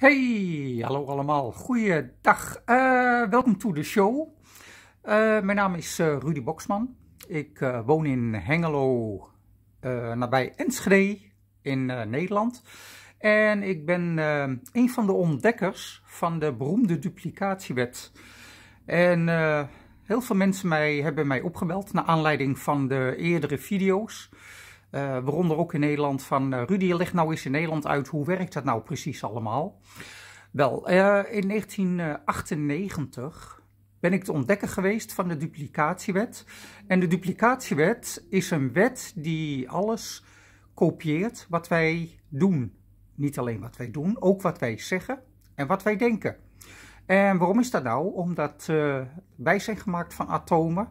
Hey, hallo allemaal. Goeiedag. Uh, welkom to de show. Eh, mijn naam is eh, Rudy Boksman. Ik woon in Hengelo, nabij Enschede in Nederland. En ik ben een van de ontdekkers van de beroemde duplicatiewet. En heel veel mensen mij, hebben mij opgebeld naar aanleiding van de eerdere video's. Uh, waaronder ook in Nederland van uh, Rudy, leg nou eens in Nederland uit, hoe werkt dat nou precies allemaal? Wel, eh, in 1998 ben ik de ontdekker geweest van de duplicatiewet. En de duplicatiewet is een wet die alles kopieert wat wij doen. Niet alleen wat wij doen, ook wat wij zeggen en wat wij denken. En waarom is dat nou? Omdat wij zijn gemaakt van atomen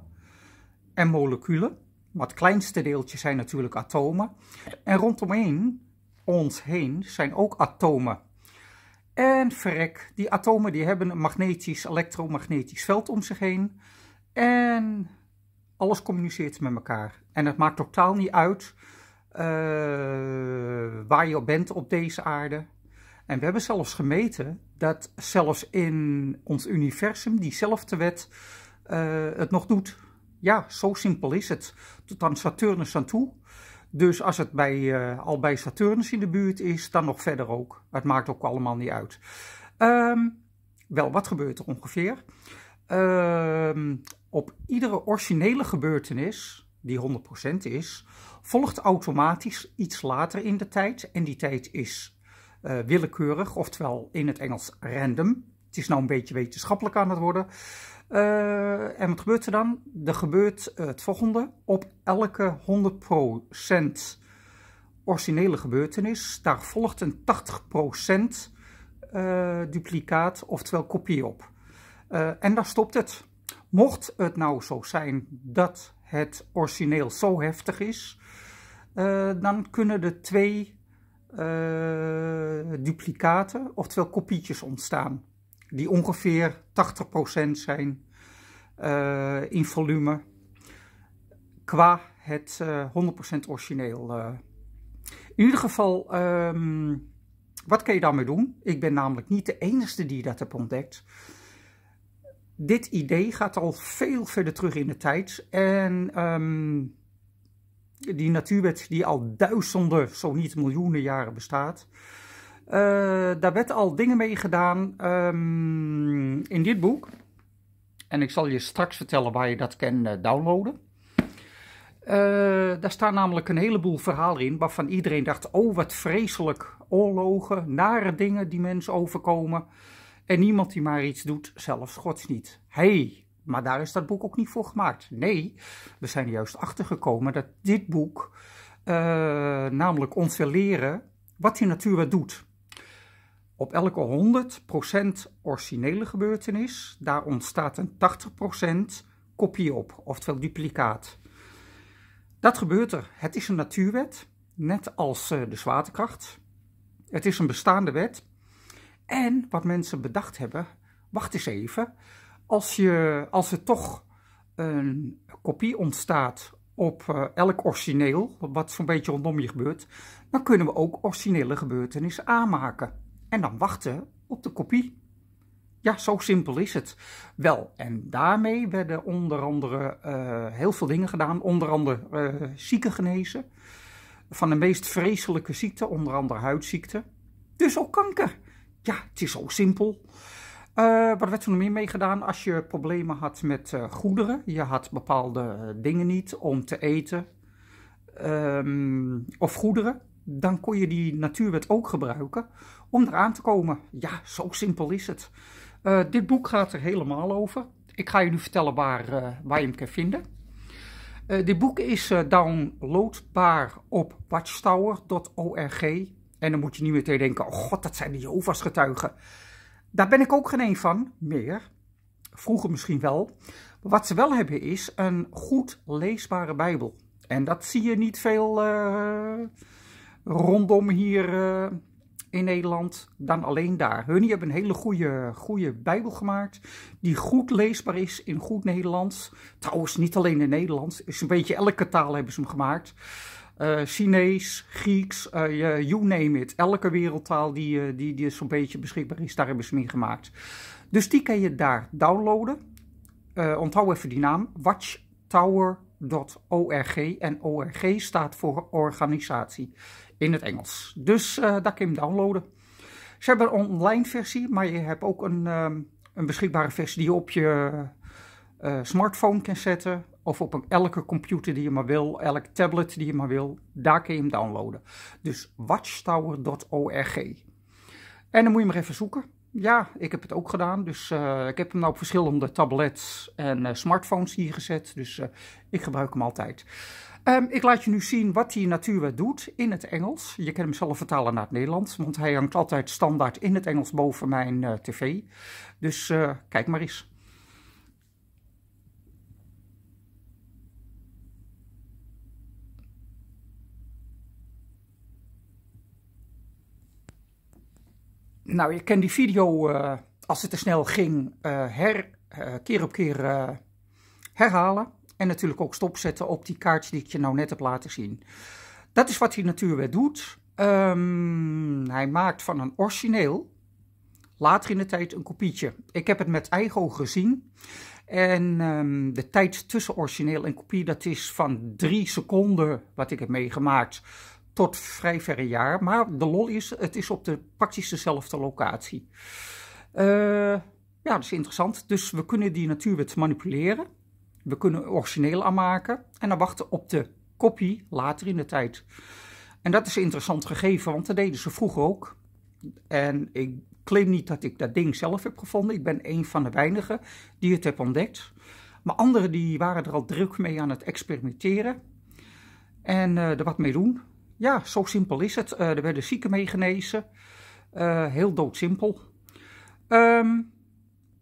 en moleculen. Maar het kleinste deeltje zijn natuurlijk atomen. En rondomheen, ons heen, zijn ook atomen. En verrek, die atomen die hebben een magnetisch, elektromagnetisch veld om zich heen. En alles communiceert met elkaar. En het maakt totaal niet uit eh, waar je op bent op deze aarde. En we hebben zelfs gemeten dat zelfs in ons universum diezelfde wet eh, het nog doet. Ja, zo simpel is het. Tot aan Saturnus aan toe. Dus als het bij, eh, al bij Saturnus in de buurt is, dan nog verder ook. Het maakt ook allemaal niet uit. Ehm, wel, wat gebeurt er ongeveer? Ehm, op iedere originele gebeurtenis, die 100% is, volgt automatisch iets later in de tijd. En die tijd is eh, willekeurig, oftewel in het Engels random. Het is nou een beetje wetenschappelijk aan het worden. Eh, en wat gebeurt er dan? Er gebeurt eh, het volgende. Op elke 100% originele gebeurtenis, daar volgt een 80% uh, eh, duplicaat, oftewel kopie op. en daar stopt het. Mocht het nou zo zijn dat het origineel zo heftig is, dan kunnen er twee duplicaten, oftewel kopietjes ontstaan die ongeveer 80% zijn eh, in volume qua het uh, eh, 100% origineel. Eh. In ieder geval, ehm, wat kan je daarmee doen? Ik ben namelijk niet de enige die dat heb ontdekt. Dit idee gaat al veel verder terug in de tijd. En ehm, die natuurwet die al duizenden, zo niet miljoenen jaren bestaat, eh, daar werd al dingen mee gedaan ehm, in dit boek. En ik zal je straks vertellen waar je dat kan eh, downloaden. Uh, daar staan namelijk een heleboel verhalen in waarvan iedereen dacht: oh wat vreselijk. Oorlogen, nare dingen die mensen overkomen. En niemand die maar iets doet, zelfs gods niet. hey, maar daar is dat boek ook niet voor gemaakt. Nee, we zijn er juist achter gekomen dat dit boek, namelijk ons wil leren wat die natuur doet. Op elke 100% originele gebeurtenis, daar ontstaat een 80% kopie op, oftewel duplicaat. Dat gebeurt er. Het is een natuurwet, net als eh, de zwaartekracht. Het is een bestaande wet. En wat mensen bedacht hebben, wacht eens even, als, je, als er toch een kopie ontstaat op eh, elk origineel, wat zo'n beetje rondom je gebeurt, dan kunnen we ook originele gebeurtenissen aanmaken en dan wachten op de kopie. Ja, zo simpel is het. Wel, en daarmee werden onder andere eh, heel veel dingen gedaan. Onder andere uh, eh, zieken genezen. Van de meest vreselijke ziekte, onder andere huidziekte. Dus ook kanker. Ja, het is zo simpel. Uh, wat werd toen meer mee gedaan als je problemen had met goederen? Je had bepaalde dingen niet om te eten. Ehm, of goederen dan kon je die natuurwet ook gebruiken om eraan te komen. Ja, zo simpel is het. Eh, dit boek gaat er helemaal over. Ik ga je nu vertellen waar, uh, waar je hem kan vinden. Eh, dit boek is downloadbaar op watchtower.org. En dan moet je niet meteen denken, oh god, dat zijn de Jehovah's getuigen. Daar ben ik ook geen een van, meer. Vroeger misschien wel. wat ze wel hebben is een goed leesbare Bijbel. En dat zie je niet veel rondom hier eh, in Nederland dan alleen daar. Hun hebben een hele goede, goede Bijbel gemaakt, die goed leesbaar is in goed Nederlands. Trouwens, niet alleen in Nederlands, is een beetje elke taal hebben ze hem gemaakt. Uh, Chinees, Grieks, uh, you name it. Elke wereldtaal die, die, die zo'n beetje beschikbaar is, daar hebben ze mee gemaakt. Dus die kan je daar downloaden. onthoud even die naam, Watchtower .org en ORG staat voor organisatie in het Engels. Dus eh, daar kun je hem downloaden. Ze hebben een online versie, maar je hebt ook een, ehm, een beschikbare versie die je op je eh, smartphone kan zetten. Of op een, elke computer die je maar wil, elk tablet die je maar wil. Daar kun je hem downloaden. Dus watchtower.org. En dan moet je maar even zoeken. Ja, ik heb het ook gedaan. Dus eh, ik heb hem nou op verschillende tablets en eh, smartphones hier gezet. Dus eh, ik gebruik hem altijd. Ehm, ik laat je nu zien wat die natuurwet doet in het Engels. Je kan hem zelf vertalen naar het Nederlands, want hij hangt altijd standaard in het Engels boven mijn tv. Dus kijk maar eens. Nou, je kan die video, eh, als het te snel ging, eh, her, eh, keer op keer herhalen. En natuurlijk ook stopzetten op die kaartje die ik je nou net heb laten zien. Dat is wat hij weer doet. Ehm, hij maakt van een origineel later in de tijd een kopietje. Ik heb het met eigen ogen gezien. En ehm, de tijd tussen origineel en kopie, dat is van drie seconden wat ik heb meegemaakt tot vrij verre jaar. Maar de lol is, het is op de, praktisch dezelfde locatie. Eh, ja, dat is interessant. Dus we kunnen die natuurwet manipuleren. We kunnen origineel aanmaken. En dan wachten op de kopie later in de tijd. En dat is een interessant gegeven, want dat deden ze vroeger ook. En ik claim niet dat ik dat ding zelf heb gevonden. Ik ben een van de weinigen die het heb ontdekt. Maar anderen die waren er al druk mee aan het experimenteren. En eh, er wat mee doen. Ja, zo simpel is het. Eh, er werden zieken mee genezen. Eh, heel doodsimpel. Um,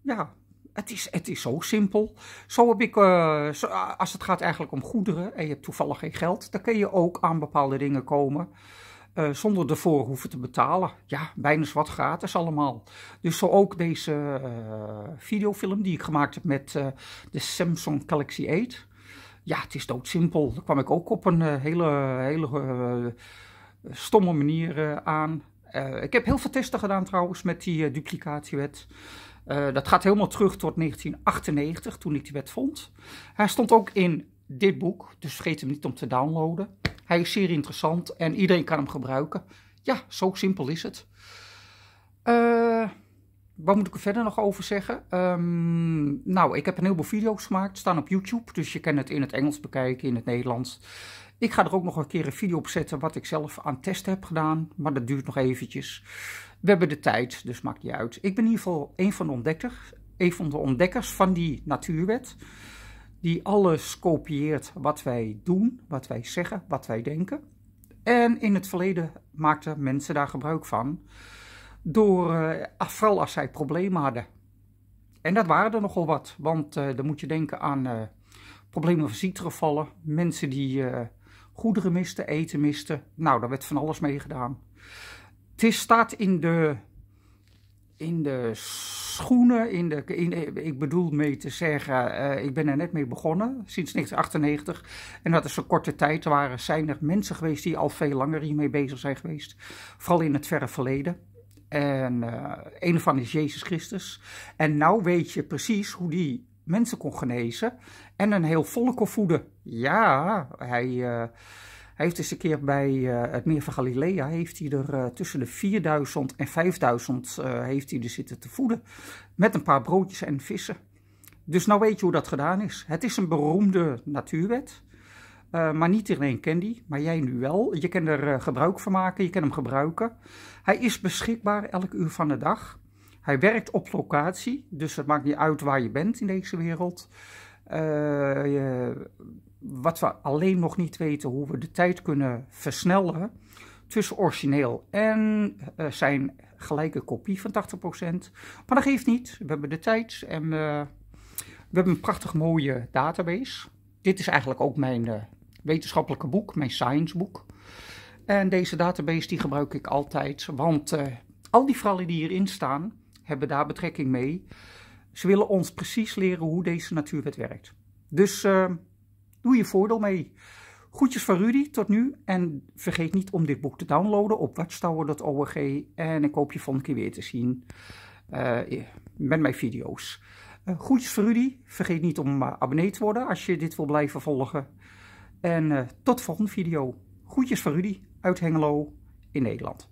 ja, het is, het is zo simpel. Zo heb ik, eh, als het gaat eigenlijk om goederen en je hebt toevallig geen geld, dan kun je ook aan bepaalde dingen komen zonder ervoor hoeven te betalen. Ja, bijna wat gratis allemaal. Dus zo ook deze videofilm die ik gemaakt heb met de Samsung Galaxy 8. Ja, het is doodsimpel. Dat kwam ik ook op een eh, hele, hele eh, stomme manier eh, aan. ik heb heel veel testen gedaan trouwens met die duplicatiewet. dat gaat helemaal terug tot 1998, toen ik die wet vond. Hij stond ook in dit boek, dus vergeet hem niet om te downloaden. Hij is zeer interessant en iedereen kan hem gebruiken. Ja, zo simpel is het. Eh. Wat moet ik er verder nog over zeggen? Ehm, nou, ik heb een heleboel video's gemaakt, staan op YouTube. Dus je kan het in het Engels bekijken, in het Nederlands. Ik ga er ook nog een keer een video op zetten wat ik zelf aan test heb gedaan. Maar dat duurt nog eventjes. We hebben de tijd, dus maakt niet uit. Ik ben in ieder geval een van de ontdekkers, een van, de ontdekkers van die natuurwet. Die alles kopieert wat wij doen, wat wij zeggen, wat wij denken. En in het verleden maakten mensen daar gebruik van. Door, eh, vooral als zij problemen hadden. En dat waren er nogal wat. Want eh, dan moet je denken aan eh, problemen van ziektegevallen. Mensen die goederen misten, eten misten. Nou, daar werd van alles mee gedaan. Het staat in de, in de schoenen, in de, ik bedoel mee te zeggen, ik ben er net mee begonnen, sinds 1998. En dat is een korte tijd. Er waren, zijn er mensen geweest die al veel langer hiermee bezig zijn geweest. Vooral in het verre verleden. En uh, een van is Jezus Christus. En nou weet je precies hoe die mensen kon genezen en een heel volk kon voeden. Ja, hij, eh, hij heeft eens een keer bij eh, het meer van Galilea, heeft hij er tussen de 4000 en 5000 heeft hij er zitten te voeden. Met een paar broodjes en vissen. Dus nou weet je hoe dat gedaan is. Het is een beroemde natuurwet. Eh, maar niet iedereen kent die, maar jij nu wel. Je kan er eh, gebruik van maken, je kan hem gebruiken. Hij is beschikbaar elk uur van de dag. Hij werkt op locatie, dus het maakt niet uit waar je bent in deze wereld. Eh, je, wat we alleen nog niet weten, hoe we de tijd kunnen versnellen tussen origineel en zijn gelijke kopie van 80%. Maar dat geeft niet, we hebben de tijd en we hebben een prachtig mooie database. Dit is eigenlijk ook mijn wetenschappelijke boek, mijn science boek. En deze database die gebruik ik altijd, want eh, al die vrouwen die hierin staan, hebben daar betrekking mee. Ze willen ons precies leren hoe deze natuurwet werkt. Dus eh, doe je voordeel mee. Goedjes van Rudy tot nu en vergeet niet om dit boek te downloaden op watchtower.org en ik hoop je volgende keer weer te zien uh, met mijn video's. goedjes van Rudy, vergeet niet om abonnee te worden als je dit wil blijven volgen. En uh, tot volgende video. Groetjes van Rudy uit Hengelo in Nederland.